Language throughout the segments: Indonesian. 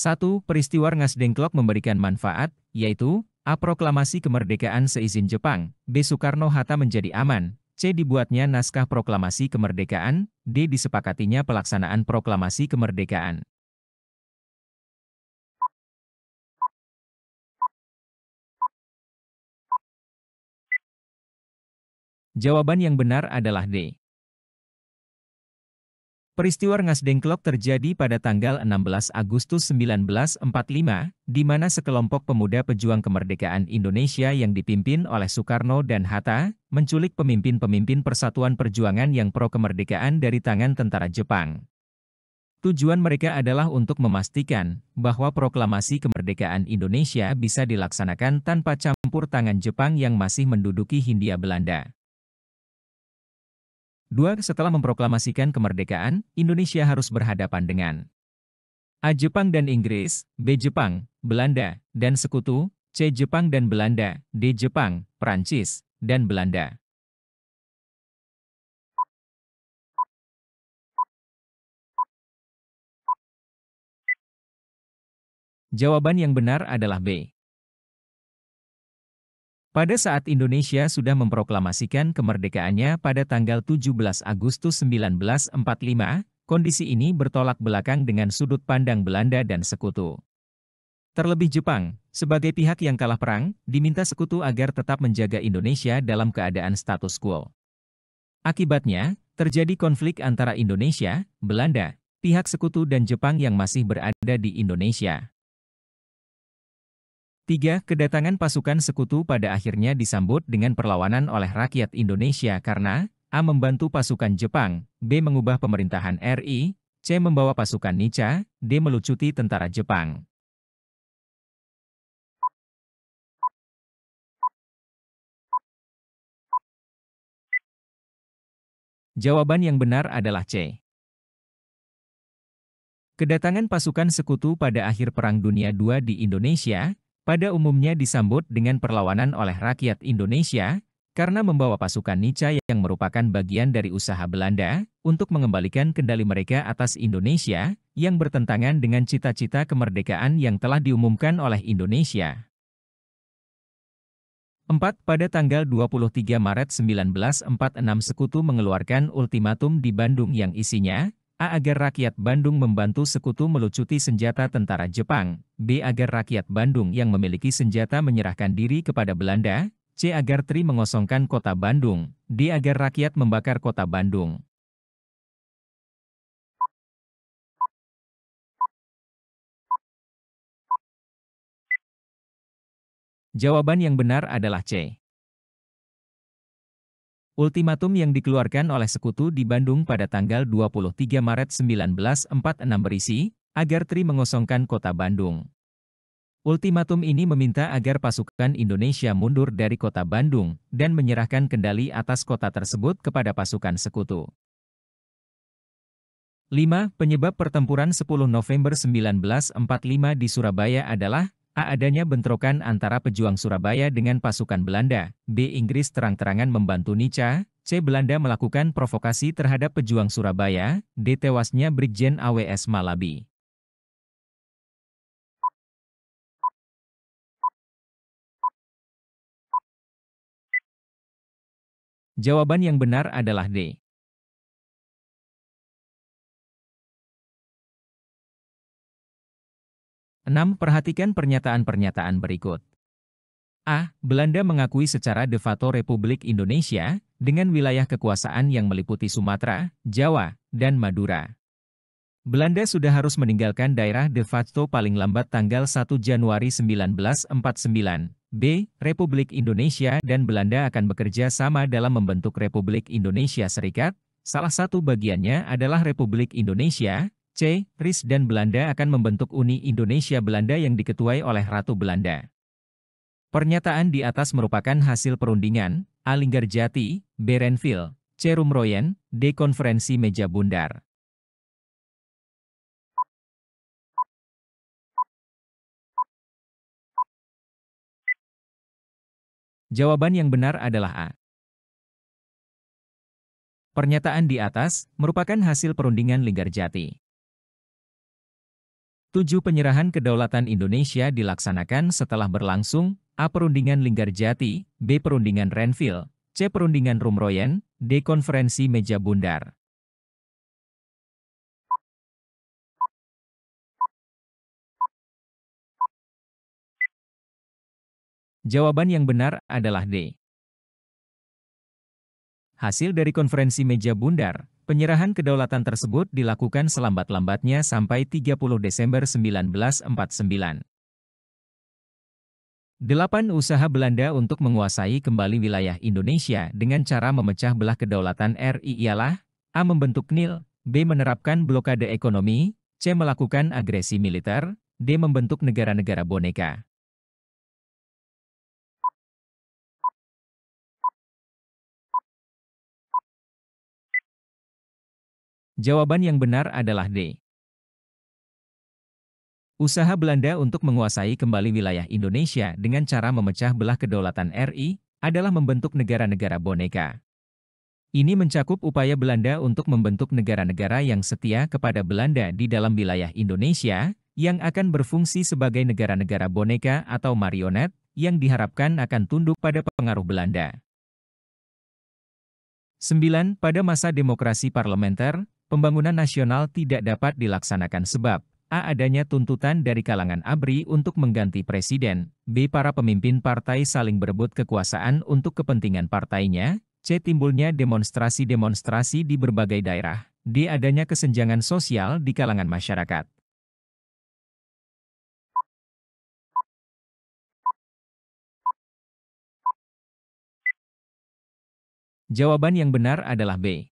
1. Peristiwa Rengas Dengklok memberikan manfaat, yaitu A. Proklamasi Kemerdekaan seizin Jepang, B. Soekarno-Hatta menjadi aman, C. Dibuatnya naskah proklamasi kemerdekaan, D. Disepakatinya pelaksanaan proklamasi kemerdekaan. Jawaban yang benar adalah D. Peristiwa Dengklok terjadi pada tanggal 16 Agustus 1945, di mana sekelompok pemuda pejuang kemerdekaan Indonesia yang dipimpin oleh Soekarno dan Hatta, menculik pemimpin-pemimpin persatuan perjuangan yang pro kemerdekaan dari tangan tentara Jepang. Tujuan mereka adalah untuk memastikan bahwa proklamasi kemerdekaan Indonesia bisa dilaksanakan tanpa campur tangan Jepang yang masih menduduki Hindia Belanda. Dua, setelah memproklamasikan kemerdekaan, Indonesia harus berhadapan dengan A. Jepang dan Inggris, B. Jepang, Belanda, dan Sekutu, C. Jepang dan Belanda, D. Jepang, Perancis, dan Belanda. Jawaban yang benar adalah B. Pada saat Indonesia sudah memproklamasikan kemerdekaannya pada tanggal 17 Agustus 1945, kondisi ini bertolak belakang dengan sudut pandang Belanda dan sekutu. Terlebih Jepang, sebagai pihak yang kalah perang, diminta sekutu agar tetap menjaga Indonesia dalam keadaan status quo. Akibatnya, terjadi konflik antara Indonesia, Belanda, pihak sekutu dan Jepang yang masih berada di Indonesia. 3. Kedatangan pasukan sekutu pada akhirnya disambut dengan perlawanan oleh rakyat Indonesia karena A. Membantu pasukan Jepang, B. Mengubah pemerintahan RI, C. Membawa pasukan Nica, D. Melucuti tentara Jepang. Jawaban yang benar adalah C. Kedatangan pasukan sekutu pada akhir Perang Dunia II di Indonesia, pada umumnya disambut dengan perlawanan oleh rakyat Indonesia, karena membawa pasukan Nica yang merupakan bagian dari usaha Belanda untuk mengembalikan kendali mereka atas Indonesia yang bertentangan dengan cita-cita kemerdekaan yang telah diumumkan oleh Indonesia. 4. Pada tanggal 23 Maret 1946 Sekutu mengeluarkan ultimatum di Bandung yang isinya, A. Agar rakyat Bandung membantu sekutu melucuti senjata tentara Jepang. B. Agar rakyat Bandung yang memiliki senjata menyerahkan diri kepada Belanda. C. Agar Tri mengosongkan kota Bandung. D. Agar rakyat membakar kota Bandung. Jawaban yang benar adalah C. Ultimatum yang dikeluarkan oleh sekutu di Bandung pada tanggal 23 Maret 1946 berisi, agar Tri mengosongkan kota Bandung. Ultimatum ini meminta agar pasukan Indonesia mundur dari kota Bandung, dan menyerahkan kendali atas kota tersebut kepada pasukan sekutu. 5. Penyebab pertempuran 10 November 1945 di Surabaya adalah A. Adanya bentrokan antara pejuang Surabaya dengan pasukan Belanda, B. Inggris terang-terangan membantu Nica, C. Belanda melakukan provokasi terhadap pejuang Surabaya, D. Tewasnya Brigjen AWS Malabi. Jawaban yang benar adalah D. 6. Perhatikan pernyataan-pernyataan berikut. A. Belanda mengakui secara de facto Republik Indonesia dengan wilayah kekuasaan yang meliputi Sumatera, Jawa, dan Madura. Belanda sudah harus meninggalkan daerah de facto paling lambat tanggal 1 Januari 1949. B. Republik Indonesia dan Belanda akan bekerja sama dalam membentuk Republik Indonesia Serikat, salah satu bagiannya adalah Republik Indonesia, C. RIS dan Belanda akan membentuk Uni Indonesia Belanda yang diketuai oleh Ratu Belanda. Pernyataan di atas merupakan hasil perundingan, Jati, Berenville, Cerumroyen, D. Konferensi Meja Bundar. Jawaban yang benar adalah A. Pernyataan di atas merupakan hasil perundingan Linggarjati. 7 penyerahan kedaulatan Indonesia dilaksanakan setelah berlangsung A. Perundingan Linggarjati, B. Perundingan Renville, C. Perundingan Rumroyen, D. Konferensi Meja Bundar. Jawaban yang benar adalah D. Hasil dari konferensi meja bundar, Penyerahan kedaulatan tersebut dilakukan selambat-lambatnya sampai 30 Desember 1949. Delapan usaha Belanda untuk menguasai kembali wilayah Indonesia dengan cara memecah belah kedaulatan RI ialah A. Membentuk NIL, B. Menerapkan blokade ekonomi, C. Melakukan agresi militer, D. Membentuk negara-negara boneka. Jawaban yang benar adalah D. Usaha Belanda untuk menguasai kembali wilayah Indonesia dengan cara memecah belah kedaulatan RI adalah membentuk negara-negara boneka. Ini mencakup upaya Belanda untuk membentuk negara-negara yang setia kepada Belanda di dalam wilayah Indonesia, yang akan berfungsi sebagai negara-negara boneka atau marionet, yang diharapkan akan tunduk pada pengaruh Belanda. 9. Pada masa demokrasi parlementer, Pembangunan nasional tidak dapat dilaksanakan sebab A. Adanya tuntutan dari kalangan ABRI untuk mengganti presiden, B. Para pemimpin partai saling berebut kekuasaan untuk kepentingan partainya, C. Timbulnya demonstrasi-demonstrasi di berbagai daerah, D. Adanya kesenjangan sosial di kalangan masyarakat. Jawaban yang benar adalah B.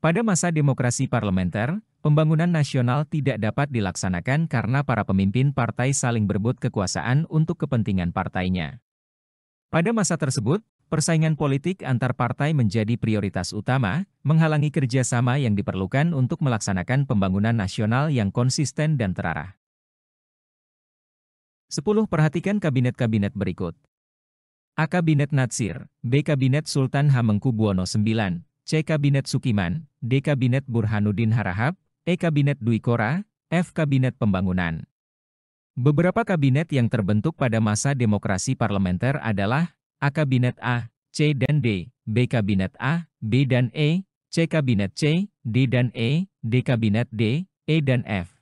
Pada masa demokrasi parlementer, pembangunan nasional tidak dapat dilaksanakan karena para pemimpin partai saling berebut kekuasaan untuk kepentingan partainya. Pada masa tersebut, persaingan politik antar partai menjadi prioritas utama, menghalangi kerjasama yang diperlukan untuk melaksanakan pembangunan nasional yang konsisten dan terarah. 10. Perhatikan kabinet-kabinet berikut. A. Kabinet Natsir, B. Kabinet Sultan Hamengku Buwono IX, C. Kabinet Sukiman, D. Kabinet Burhanuddin Harahap, E. Kabinet Dwi Kora, F. Kabinet Pembangunan. Beberapa kabinet yang terbentuk pada masa demokrasi parlementer adalah A. Kabinet A, C dan D, B. Kabinet A, B dan E, C. Kabinet C, D dan E, D. Kabinet D, E dan F.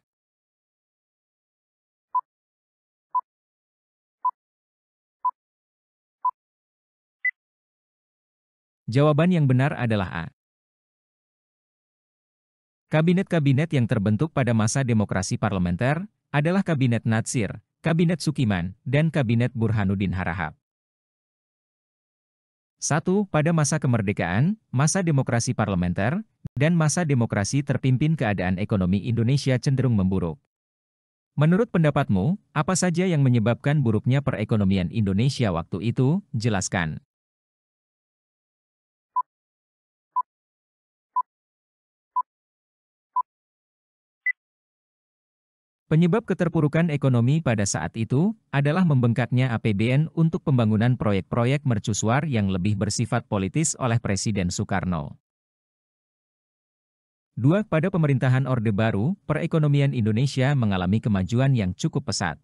Jawaban yang benar adalah A. Kabinet-kabinet yang terbentuk pada masa demokrasi parlementer adalah Kabinet Natsir, Kabinet Sukiman, dan Kabinet Burhanuddin Harahap. 1. Pada masa kemerdekaan, masa demokrasi parlementer, dan masa demokrasi terpimpin keadaan ekonomi Indonesia cenderung memburuk. Menurut pendapatmu, apa saja yang menyebabkan buruknya perekonomian Indonesia waktu itu? Jelaskan. Penyebab keterpurukan ekonomi pada saat itu adalah membengkaknya APBN untuk pembangunan proyek-proyek mercusuar yang lebih bersifat politis oleh Presiden Soekarno. Dua, Pada pemerintahan Orde Baru, perekonomian Indonesia mengalami kemajuan yang cukup pesat.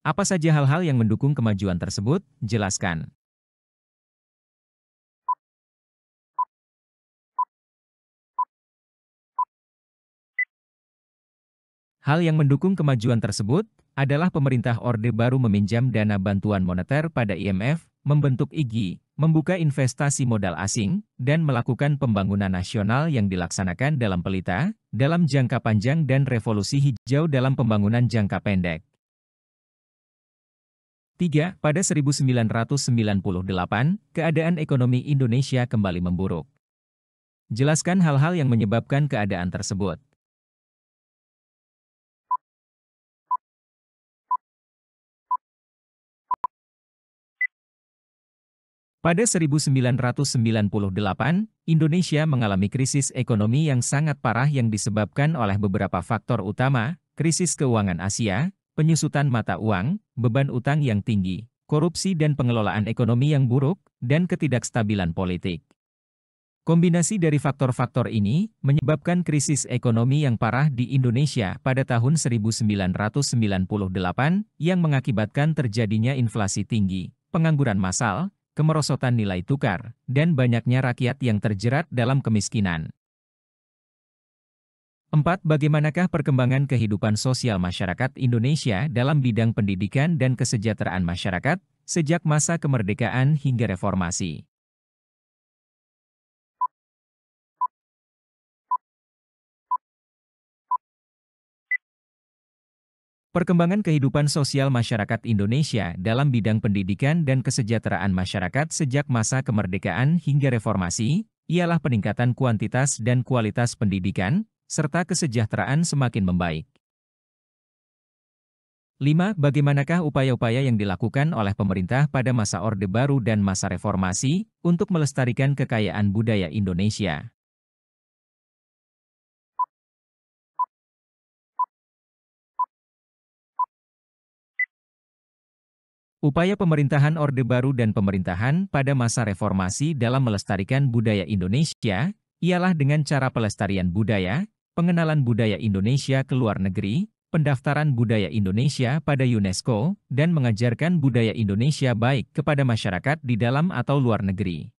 Apa saja hal-hal yang mendukung kemajuan tersebut? Jelaskan. Hal yang mendukung kemajuan tersebut adalah pemerintah Orde Baru meminjam dana bantuan moneter pada IMF, membentuk IGI, membuka investasi modal asing, dan melakukan pembangunan nasional yang dilaksanakan dalam pelita, dalam jangka panjang dan revolusi hijau dalam pembangunan jangka pendek. 3. Pada 1998, keadaan ekonomi Indonesia kembali memburuk. Jelaskan hal-hal yang menyebabkan keadaan tersebut. Pada 1998, Indonesia mengalami krisis ekonomi yang sangat parah yang disebabkan oleh beberapa faktor utama, krisis keuangan Asia, penyusutan mata uang, beban utang yang tinggi, korupsi dan pengelolaan ekonomi yang buruk, dan ketidakstabilan politik. Kombinasi dari faktor-faktor ini menyebabkan krisis ekonomi yang parah di Indonesia pada tahun 1998 yang mengakibatkan terjadinya inflasi tinggi, pengangguran massal, kemerosotan nilai tukar, dan banyaknya rakyat yang terjerat dalam kemiskinan. 4. Bagaimanakah perkembangan kehidupan sosial masyarakat Indonesia dalam bidang pendidikan dan kesejahteraan masyarakat sejak masa kemerdekaan hingga reformasi? Perkembangan kehidupan sosial masyarakat Indonesia dalam bidang pendidikan dan kesejahteraan masyarakat sejak masa kemerdekaan hingga reformasi, ialah peningkatan kuantitas dan kualitas pendidikan, serta kesejahteraan semakin membaik. 5. Bagaimanakah upaya-upaya yang dilakukan oleh pemerintah pada masa Orde Baru dan masa reformasi untuk melestarikan kekayaan budaya Indonesia? Upaya pemerintahan Orde Baru dan pemerintahan pada masa reformasi dalam melestarikan budaya Indonesia ialah dengan cara pelestarian budaya, pengenalan budaya Indonesia ke luar negeri, pendaftaran budaya Indonesia pada UNESCO, dan mengajarkan budaya Indonesia baik kepada masyarakat di dalam atau luar negeri.